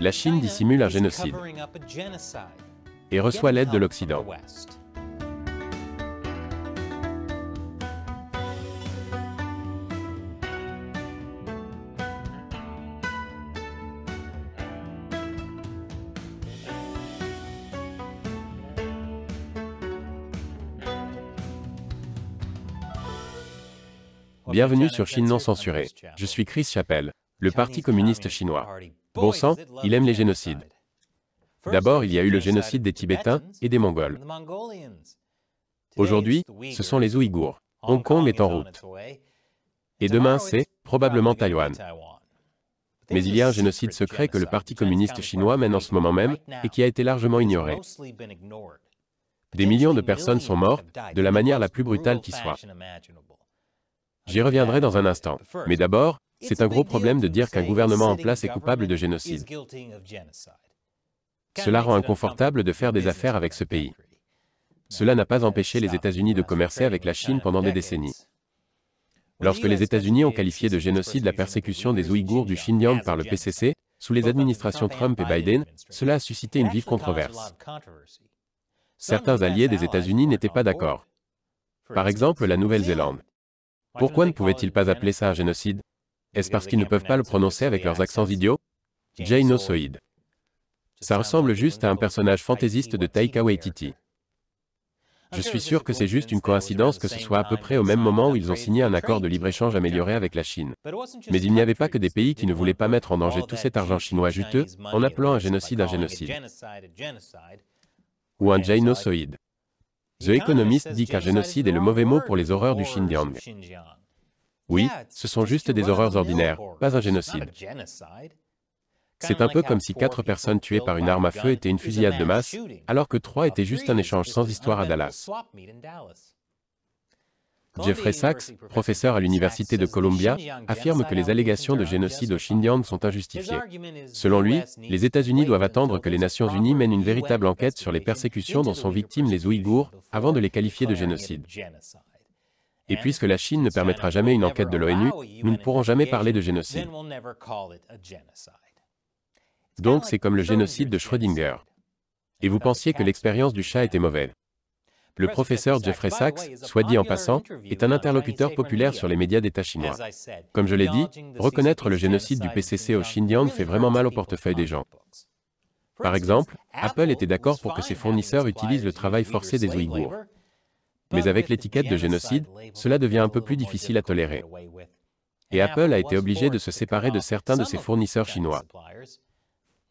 La Chine dissimule un génocide et reçoit l'aide de l'Occident. Bienvenue sur Chine non censurée. Je suis Chris Chappelle le Parti communiste chinois. Bon sang, il aime les génocides. D'abord, il y a eu le génocide des Tibétains et des Mongols. Aujourd'hui, ce sont les Ouïghours. Hong Kong est en route. Et demain, c'est probablement Taïwan. Mais il y a un génocide secret que le Parti communiste chinois mène en ce moment même et qui a été largement ignoré. Des millions de personnes sont mortes, de la manière la plus brutale qui soit. J'y reviendrai dans un instant. Mais d'abord, c'est un gros problème de dire qu'un gouvernement en place est coupable de génocide. Cela rend inconfortable de faire des affaires avec ce pays. Cela n'a pas empêché les États-Unis de commercer avec la Chine pendant des décennies. Lorsque les États-Unis ont qualifié de génocide la persécution des Ouïghours du Xinjiang par le PCC, sous les administrations Trump et Biden, cela a suscité une vive controverse. Certains alliés des États-Unis n'étaient pas d'accord. Par exemple, la Nouvelle-Zélande. Pourquoi ne pouvaient-ils pas appeler ça un génocide est-ce parce qu'ils ne peuvent pas le prononcer avec leurs accents idiots Jainosoid. Ça ressemble juste à un personnage fantaisiste de Taika Waititi. Je suis sûr que c'est juste une coïncidence que ce soit à peu près au même moment où ils ont signé un accord de libre-échange amélioré avec la Chine. Mais il n'y avait pas que des pays qui ne voulaient pas mettre en danger tout cet argent chinois juteux en appelant un génocide un génocide. Ou un jainosoïde. The Economist dit qu'un génocide est le mauvais mot pour les horreurs du Xinjiang. Oui, ce sont juste des horreurs ordinaires, pas un génocide. C'est un peu comme si quatre personnes tuées par une arme à feu étaient une fusillade de masse, alors que trois étaient juste un échange sans histoire à Dallas. Jeffrey Sachs, professeur à l'Université de Columbia, affirme que les allégations de génocide au Xinjiang sont injustifiées. Selon lui, les États-Unis doivent attendre que les Nations Unies mènent une véritable enquête sur les persécutions dont sont victimes les Ouïghours avant de les qualifier de génocide. Et puisque la Chine ne permettra jamais une enquête de l'ONU, nous ne pourrons jamais parler de génocide. Donc c'est comme le génocide de Schrödinger. Et vous pensiez que l'expérience du chat était mauvaise. Le professeur Jeffrey Sachs, soit dit en passant, est un interlocuteur populaire sur les médias d'État chinois. Comme je l'ai dit, reconnaître le génocide du PCC au Xinjiang fait vraiment mal au portefeuille des gens. Par exemple, Apple était d'accord pour que ses fournisseurs utilisent le travail forcé des Ouïghours. Mais avec l'étiquette de génocide, cela devient un peu plus difficile à tolérer. Et Apple a été obligé de se séparer de certains de ses fournisseurs chinois.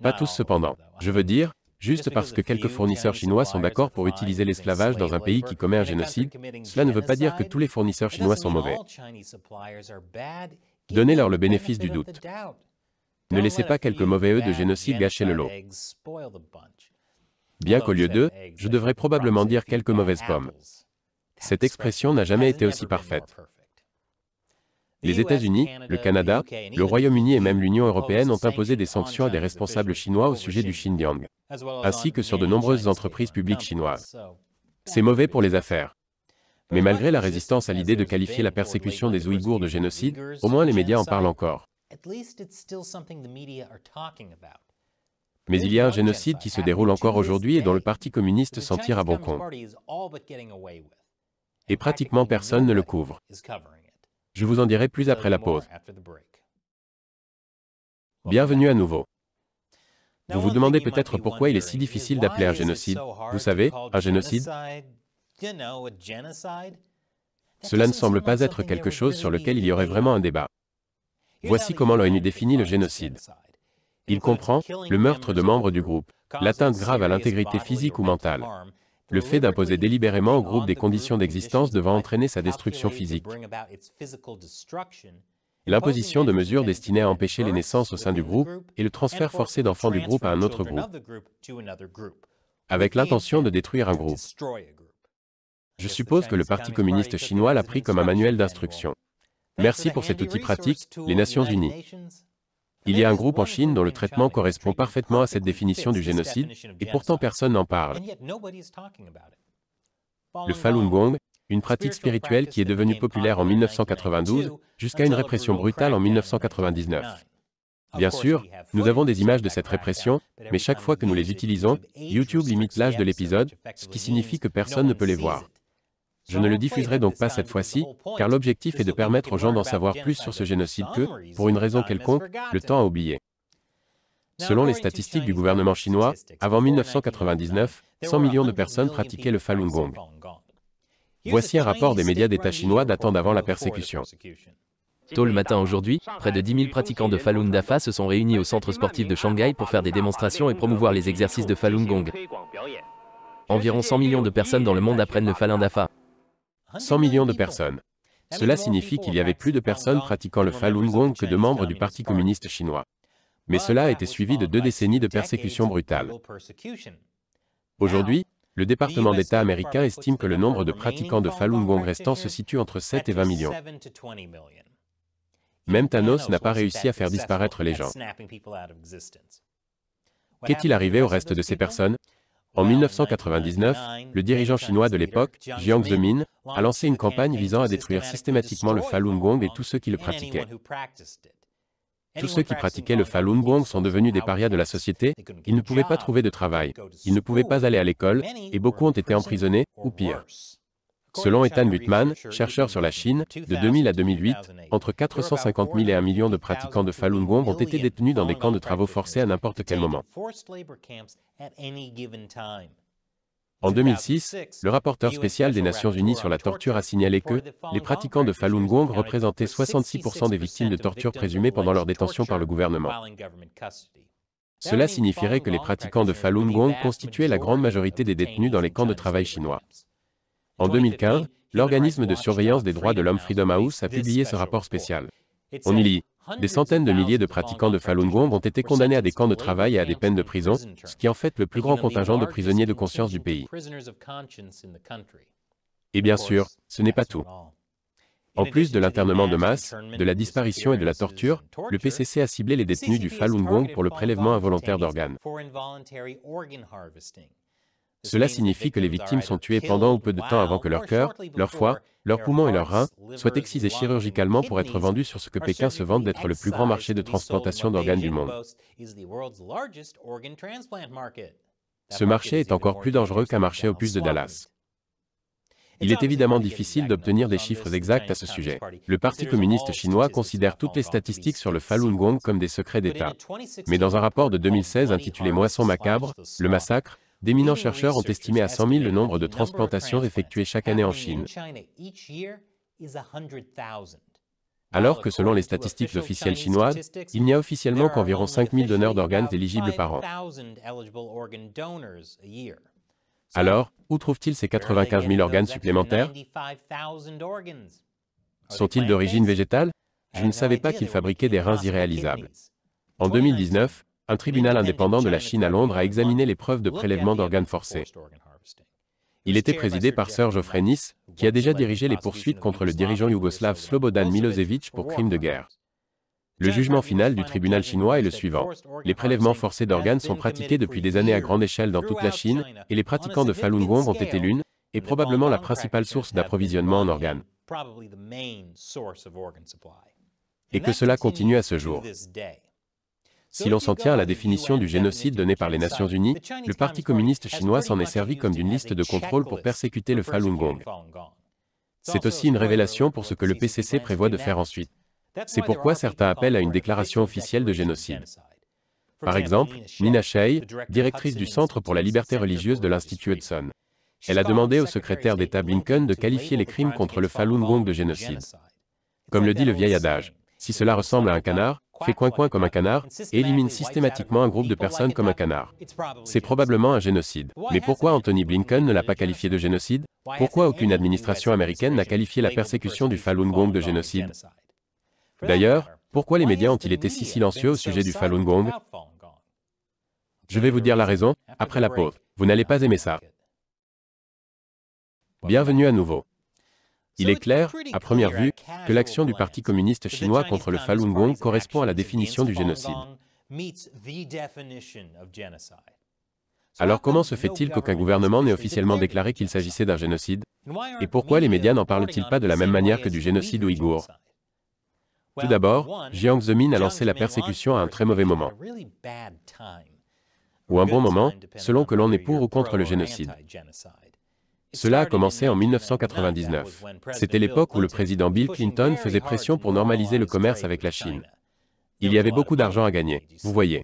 Pas tous cependant. Je veux dire, juste parce que quelques fournisseurs chinois sont d'accord pour utiliser l'esclavage dans un pays qui commet un génocide, cela ne veut pas dire que tous les fournisseurs chinois sont mauvais. Donnez-leur le bénéfice du doute. Ne laissez pas quelques mauvais œufs de génocide gâcher le lot. Bien qu'au lieu d'eux, je devrais probablement dire quelques mauvaises pommes. Cette expression n'a jamais été aussi parfaite. Les États-Unis, le Canada, le Royaume-Uni et même l'Union européenne ont imposé des sanctions à des responsables chinois au sujet du Xinjiang, ainsi que sur de nombreuses entreprises publiques chinoises. C'est mauvais pour les affaires. Mais malgré la résistance à l'idée de qualifier la persécution des Ouïghours de génocide, au moins les médias en parlent encore. Mais il y a un génocide qui se déroule encore aujourd'hui et dont le Parti communiste s'en tire à bon compte et pratiquement personne ne le couvre. Je vous en dirai plus après la pause. Bienvenue à nouveau. Vous vous demandez peut-être pourquoi il est si difficile d'appeler un génocide. Vous savez, un génocide Cela ne semble pas être quelque chose sur lequel il y aurait vraiment un débat. Voici comment l'ONU définit le génocide. Il comprend le meurtre de membres du groupe, l'atteinte grave à l'intégrité physique ou mentale, le fait d'imposer délibérément au groupe des conditions d'existence devant entraîner sa destruction physique. L'imposition de mesures destinées à empêcher les naissances au sein du groupe et le transfert forcé d'enfants du groupe à un autre groupe, avec l'intention de détruire un groupe. Je suppose que le Parti communiste chinois l'a pris comme un manuel d'instruction. Merci pour cet outil pratique, les Nations Unies. Il y a un groupe en Chine dont le traitement correspond parfaitement à cette définition du génocide, et pourtant personne n'en parle. Le Falun Gong, une pratique spirituelle qui est devenue populaire en 1992, jusqu'à une répression brutale en 1999. Bien sûr, nous avons des images de cette répression, mais chaque fois que nous les utilisons, YouTube limite l'âge de l'épisode, ce qui signifie que personne ne peut les voir. Je ne le diffuserai donc pas cette fois-ci, car l'objectif est de permettre aux gens d'en savoir plus sur ce génocide que, pour une raison quelconque, le temps a oublié. Selon les statistiques du gouvernement chinois, avant 1999, 100 millions de personnes pratiquaient le Falun Gong. Voici un rapport des médias d'État chinois datant d'avant la persécution. Tôt le matin aujourd'hui, près de 10 000 pratiquants de Falun Dafa se sont réunis au centre sportif de Shanghai pour faire des démonstrations et promouvoir les exercices de Falun Gong. Environ 100 millions de personnes dans le monde apprennent le Falun Dafa. 100 millions de personnes. Cela signifie qu'il y avait plus de personnes pratiquant le Falun Gong que de membres du Parti communiste chinois. Mais cela a été suivi de deux décennies de persécutions brutales. Aujourd'hui, le département d'État américain estime que le nombre de pratiquants de Falun Gong restant se situe entre 7 et 20 millions. Même Thanos n'a pas réussi à faire disparaître les gens. Qu'est-il arrivé au reste de ces personnes en 1999, le dirigeant chinois de l'époque, Jiang Zemin, a lancé une campagne visant à détruire systématiquement le Falun Gong et tous ceux qui le pratiquaient. Tous ceux qui pratiquaient le Falun Gong sont devenus des parias de la société, ils ne pouvaient pas trouver de travail, ils ne pouvaient pas aller à l'école, et beaucoup ont été emprisonnés, ou pire. Selon Ethan Butman, chercheur sur la Chine, de 2000 à 2008, entre 450 000 et 1 million de pratiquants de Falun Gong ont été détenus dans des camps de travaux forcés à n'importe quel moment. En 2006, le rapporteur spécial des Nations Unies sur la torture a signalé que les pratiquants de Falun Gong représentaient 66% des victimes de torture présumées pendant leur détention par le gouvernement. Cela signifierait que les pratiquants de Falun Gong constituaient la grande majorité des détenus dans les camps de travail chinois. En 2015, l'organisme de surveillance des droits de l'homme Freedom House a publié ce rapport spécial. On y lit Des centaines de milliers de pratiquants de Falun Gong ont été condamnés à des camps de travail et à des peines de prison, ce qui est en fait le plus grand contingent de prisonniers de conscience du pays. Et bien sûr, ce n'est pas tout. En plus de l'internement de masse, de la disparition et de la torture, le PCC a ciblé les détenus du Falun Gong pour le prélèvement involontaire d'organes. Cela signifie que les victimes sont tuées pendant ou peu de temps avant que leur cœur, leur foie, leurs poumons et leurs reins soient excisés chirurgicalement pour être vendus sur ce que Pékin se vante d'être le plus grand marché de transplantation d'organes du monde. Ce marché est encore plus dangereux qu'un marché opus de Dallas. Il est évidemment difficile d'obtenir des chiffres exacts à ce sujet. Le Parti communiste chinois considère toutes les statistiques sur le Falun Gong comme des secrets d'État. Mais dans un rapport de 2016 intitulé Moissons macabre, le massacre, d'éminents chercheurs ont estimé à 100 000 le nombre de transplantations effectuées chaque année en Chine, alors que selon les statistiques officielles chinoises, il n'y a officiellement qu'environ 5 000 donneurs d'organes éligibles par an. Alors, où trouvent-ils ces 95 000 organes supplémentaires Sont-ils d'origine végétale Je ne savais pas qu'ils fabriquaient des reins irréalisables. En 2019, un tribunal indépendant de la Chine à Londres a examiné les preuves de prélèvement d'organes forcés. Il était présidé par Sir Geoffrey qui a déjà dirigé les poursuites contre le dirigeant yougoslave Slobodan Milosevic pour crimes de guerre. Le jugement final du tribunal chinois est le suivant. Les prélèvements forcés d'organes sont pratiqués depuis des années à grande échelle dans toute la Chine, et les pratiquants de Falun Gong ont été l'une, et probablement la principale source d'approvisionnement en organes. Et que cela continue à ce jour. Si l'on s'en tient à la définition du génocide donnée par les Nations Unies, le Parti communiste chinois s'en est servi comme d'une liste de contrôle pour persécuter le Falun Gong. C'est aussi une révélation pour ce que le PCC prévoit de faire ensuite. C'est pourquoi certains appellent à une déclaration officielle de génocide. Par exemple, Nina Shea, directrice du Centre pour la liberté religieuse de l'Institut Hudson. Elle a demandé au secrétaire d'État Blinken de qualifier les crimes contre le Falun Gong de génocide. Comme le dit le vieil adage, si cela ressemble à un canard, fait coin-coin comme un canard, et élimine systématiquement un groupe de personnes comme un canard. C'est probablement un génocide. Mais pourquoi Anthony Blinken ne l'a pas qualifié de génocide Pourquoi aucune administration américaine n'a qualifié la persécution du Falun Gong de génocide D'ailleurs, pourquoi les médias ont-ils été si silencieux au sujet du Falun Gong Je vais vous dire la raison, après la pause. Vous n'allez pas aimer ça. Bienvenue à nouveau. Il est clair, à première vue, que l'action du Parti communiste chinois contre le Falun Gong correspond à la définition du génocide. Alors comment se fait-il qu'aucun gouvernement n'ait officiellement déclaré qu'il s'agissait d'un génocide Et pourquoi les médias n'en parlent-ils pas de la même manière que du génocide ouïghour Tout d'abord, Jiang Zemin a lancé la persécution à un très mauvais moment, ou un bon moment, selon que l'on est pour ou contre le génocide. Cela a commencé en 1999. C'était l'époque où le président Bill Clinton faisait pression pour normaliser le commerce avec la Chine. Il y avait beaucoup d'argent à gagner, vous voyez.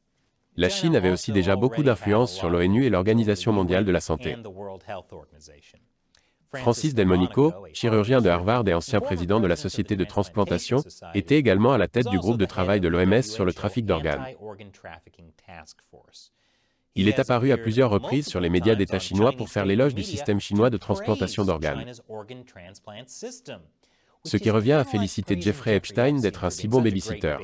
La Chine avait aussi déjà beaucoup d'influence sur l'ONU et l'Organisation mondiale de la santé. Francis Delmonico, chirurgien de Harvard et ancien président de la Société de transplantation, était également à la tête du groupe de travail de l'OMS sur le trafic d'organes. Il est apparu à plusieurs reprises sur les médias d'État chinois pour faire l'éloge du système chinois de transplantation d'organes. Ce qui revient à féliciter Jeffrey Epstein d'être un si bon babysitter.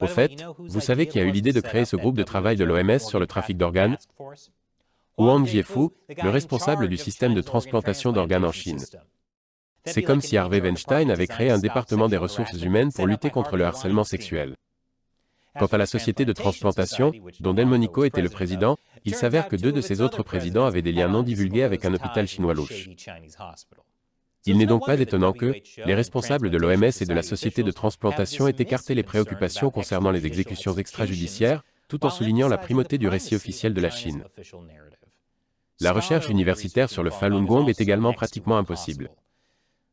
Au fait, vous savez qui a eu l'idée de créer ce groupe de travail de l'OMS sur le trafic d'organes Wang Jiefu, le responsable du système de transplantation d'organes en Chine. C'est comme si Harvey Weinstein avait créé un département des ressources humaines pour lutter contre le harcèlement sexuel. Quant à la société de transplantation, dont Delmonico était le président, il s'avère que deux de ses autres présidents avaient des liens non divulgués avec un hôpital chinois louche. Il n'est donc pas étonnant que les responsables de l'OMS et de la société de transplantation aient écarté les préoccupations concernant les exécutions extrajudiciaires, tout en soulignant la primauté du récit officiel de la Chine. La recherche universitaire sur le Falun Gong est également pratiquement impossible.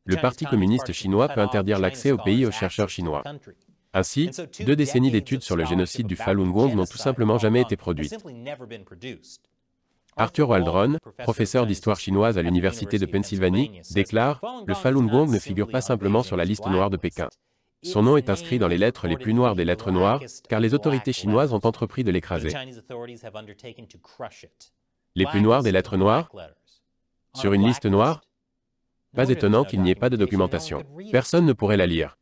Le Parti communiste chinois peut interdire l'accès au pays aux chercheurs chinois. Ainsi, deux décennies d'études sur le génocide du Falun Gong n'ont tout simplement jamais été produites. Arthur Waldron, professeur d'histoire chinoise à l'Université de Pennsylvanie, déclare Le Falun Gong ne figure pas simplement sur la liste noire de Pékin. Son nom est inscrit dans les lettres les plus noires des lettres noires, car les autorités chinoises ont entrepris de l'écraser. Les plus noires des lettres noires Sur une liste noire Pas étonnant qu'il n'y ait pas de documentation. Personne ne pourrait la lire.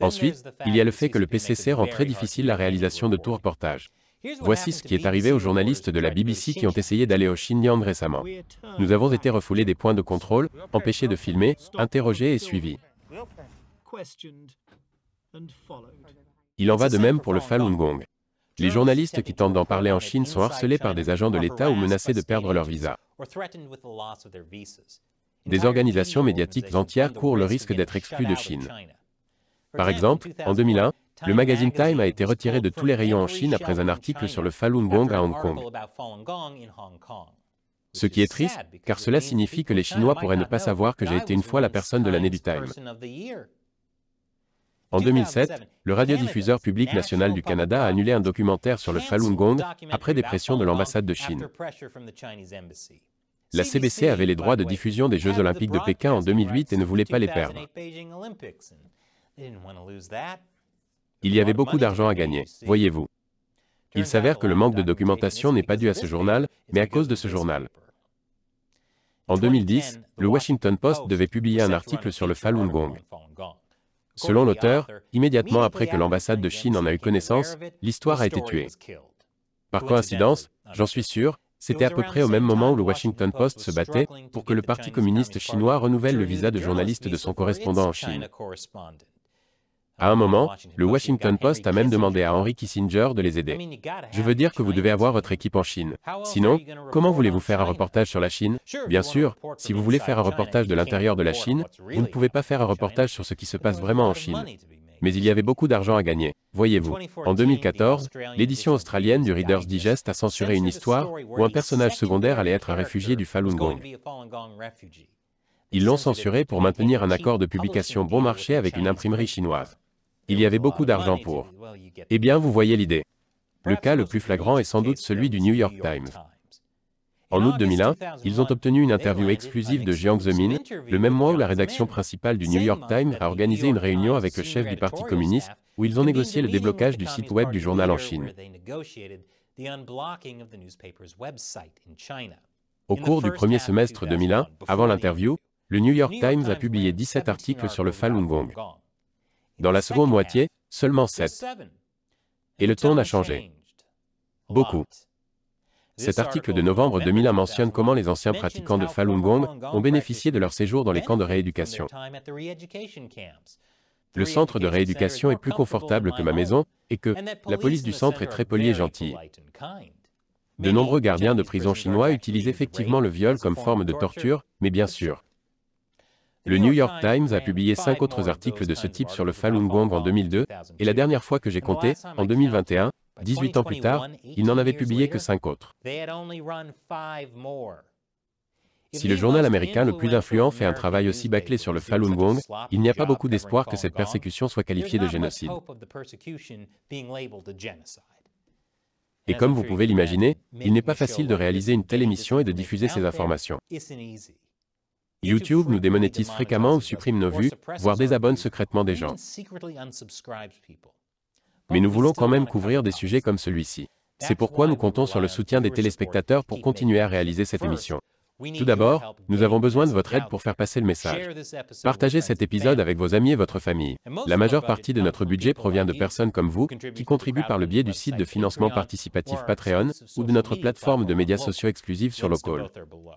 Ensuite, il y a le fait que le PCC rend très difficile la réalisation de tout reportage. Voici ce qui est arrivé aux journalistes de la BBC qui ont essayé d'aller au Xinjiang récemment. Nous avons été refoulés des points de contrôle, empêchés de filmer, interrogés et suivis. Il en va de même pour le Falun Gong. Les journalistes qui tentent d'en parler en Chine sont harcelés par des agents de l'État ou menacés de perdre leur visa. Des organisations médiatiques entières courent le risque d'être exclus de Chine. Par exemple, en 2001, le magazine Time a été retiré de tous les rayons en Chine après un article sur le Falun Gong à Hong Kong. Ce qui est triste, car cela signifie que les Chinois pourraient ne pas savoir que j'ai été une fois la personne de l'année du Time. En 2007, le radiodiffuseur public national du Canada a annulé un documentaire sur le Falun Gong après des pressions de l'ambassade de Chine. La CBC avait les droits de diffusion des Jeux olympiques de Pékin en 2008 et ne voulait pas les perdre. Il y avait beaucoup d'argent à gagner, voyez-vous. Il s'avère que le manque de documentation n'est pas dû à ce journal, mais à cause de ce journal. En 2010, le Washington Post devait publier un article sur le Falun Gong. Selon l'auteur, immédiatement après que l'ambassade de Chine en a eu connaissance, l'histoire a été tuée. Par coïncidence, j'en suis sûr, c'était à peu près au même moment où le Washington Post se battait pour que le Parti communiste chinois renouvelle le visa de journaliste de son correspondant en Chine. À un moment, le Washington Post a même demandé à Henry Kissinger de les aider. Je veux dire que vous devez avoir votre équipe en Chine. Sinon, comment voulez-vous faire un reportage sur la Chine Bien sûr, si vous voulez faire un reportage de l'intérieur de la Chine, vous ne pouvez pas faire un reportage sur ce qui se passe vraiment en Chine. Mais il y avait beaucoup d'argent à gagner. Voyez-vous, en 2014, l'édition australienne du Reader's Digest a censuré une histoire où un personnage secondaire allait être un réfugié du Falun Gong. Ils l'ont censuré pour maintenir un accord de publication bon marché avec une imprimerie chinoise. Il y avait beaucoup d'argent pour. Eh bien, vous voyez l'idée. Le cas le plus flagrant est sans doute celui du New York Times. En août 2001, ils ont obtenu une interview exclusive de Jiang Zemin, le même mois où la rédaction principale du New York Times a organisé une réunion avec le chef du Parti communiste, où ils ont négocié le déblocage du site web du journal en Chine. Au cours du premier semestre 2001, avant l'interview, le New York Times a publié 17 articles sur le Falun Gong. Dans la seconde moitié, seulement 7. Et le ton a changé. Beaucoup. Cet article de novembre 2001 mentionne comment les anciens pratiquants de Falun Gong ont bénéficié de leur séjour dans les camps de rééducation. Le centre de rééducation est plus confortable que ma maison, et que la police du centre est très polie et gentille. De nombreux gardiens de prison chinois utilisent effectivement le viol comme forme de torture, mais bien sûr, le New York Times a publié cinq autres articles de ce type sur le Falun Gong en 2002, et la dernière fois que j'ai compté, en 2021, 18 ans plus tard, il n'en avait publié que cinq autres. Si le journal américain le plus influent fait un travail aussi bâclé sur le Falun Gong, il n'y a pas beaucoup d'espoir que cette persécution soit qualifiée de génocide. Et comme vous pouvez l'imaginer, il n'est pas facile de réaliser une telle émission et de diffuser ces informations. YouTube nous démonétise fréquemment ou supprime nos vues, voire désabonne secrètement des gens. Mais nous voulons quand même couvrir des sujets comme celui-ci. C'est pourquoi nous comptons sur le soutien des téléspectateurs pour continuer à réaliser cette émission. Tout d'abord, nous avons besoin de votre aide pour faire passer le message. Partagez cet épisode avec vos amis et votre famille. La majeure partie de notre budget provient de personnes comme vous, qui contribuent par le biais du site de financement participatif Patreon ou de notre plateforme de médias sociaux exclusifs sur Local.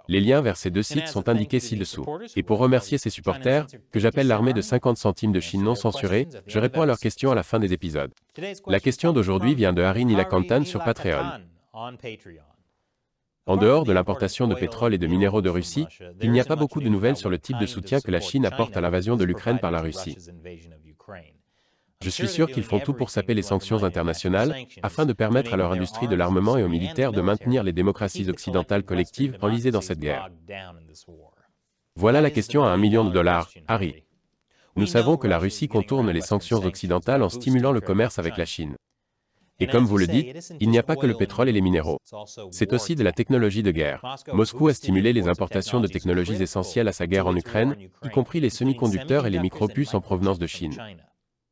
Les liens vers ces deux sites sont indiqués ci-dessous. Et pour remercier ces supporters, que j'appelle l'armée de 50 centimes de Chine non censurée, je réponds à leurs questions à la fin des épisodes. La question d'aujourd'hui vient de Harry Nilakantan sur Patreon. En dehors de l'importation de pétrole et de minéraux de Russie, il n'y a pas beaucoup de nouvelles sur le type de soutien que la Chine apporte à l'invasion de l'Ukraine par la Russie. Je suis sûr qu'ils font tout pour saper les sanctions internationales, afin de permettre à leur industrie de l'armement et aux militaires de maintenir les démocraties occidentales collectives enlisées dans cette guerre. Voilà la question à un million de dollars, Harry. Nous savons que la Russie contourne les sanctions occidentales en stimulant le commerce avec la Chine. Et comme vous le dites, il n'y a pas que le pétrole et les minéraux. C'est aussi de la technologie de guerre. Moscou a stimulé les importations de technologies essentielles à sa guerre en Ukraine, y compris les semi-conducteurs et les micropuces en provenance de Chine.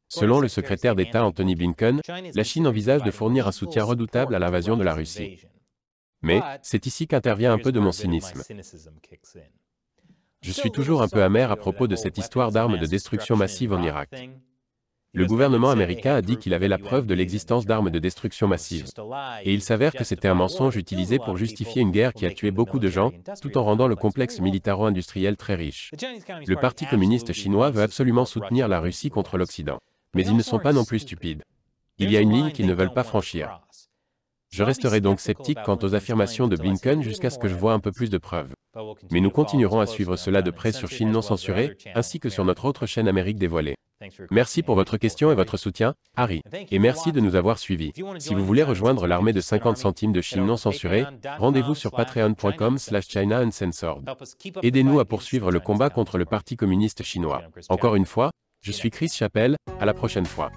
Selon le secrétaire d'État Anthony Blinken, la Chine envisage de fournir un soutien redoutable à l'invasion de la Russie. Mais c'est ici qu'intervient un peu de mon cynisme. Je suis toujours un peu amer à propos de cette histoire d'armes de destruction massive en Irak. Le gouvernement américain a dit qu'il avait la preuve de l'existence d'armes de destruction massive. Et il s'avère que c'était un mensonge utilisé pour justifier une guerre qui a tué beaucoup de gens, tout en rendant le complexe militaro-industriel très riche. Le Parti communiste chinois veut absolument soutenir la Russie contre l'Occident. Mais ils ne sont pas non plus stupides. Il y a une ligne qu'ils ne veulent pas franchir. Je resterai donc sceptique quant aux affirmations de Blinken jusqu'à ce que je vois un peu plus de preuves. Mais nous continuerons à suivre cela de près sur Chine non censurée, ainsi que sur notre autre chaîne Amérique dévoilée. Merci pour votre question et votre soutien, Harry, et merci de nous avoir suivis. Si vous voulez rejoindre l'armée de 50 centimes de Chine non censurée, rendez-vous sur patreon.com slash China Uncensored. Aidez-nous à poursuivre le combat contre le Parti communiste chinois. Encore une fois, je suis Chris Chappelle, à la prochaine fois.